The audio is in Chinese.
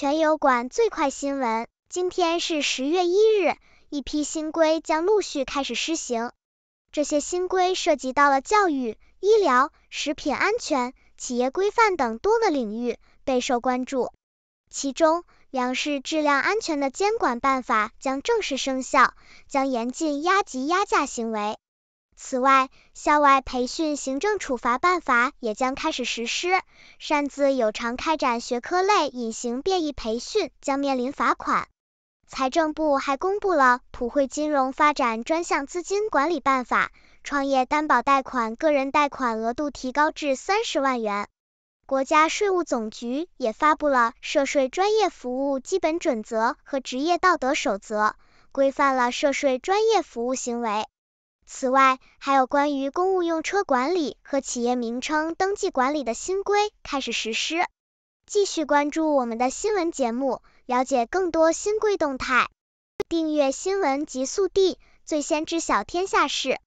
全油管最快新闻，今天是十月一日，一批新规将陆续开始施行。这些新规涉及到了教育、医疗、食品安全、企业规范等多个领域，备受关注。其中，粮食质量安全的监管办法将正式生效，将严禁压级压价行为。此外，校外培训行政处罚办法也将开始实施，擅自有偿开展学科类隐形变异培训将面临罚款。财政部还公布了普惠金融发展专项资金管理办法，创业担保贷款、个人贷款额度提高至三十万元。国家税务总局也发布了涉税专业服务基本准则和职业道德守则，规范了涉税专业服务行为。此外，还有关于公务用车管理和企业名称登记管理的新规开始实施。继续关注我们的新闻节目，了解更多新规动态。订阅新闻极速递，最先知晓天下事。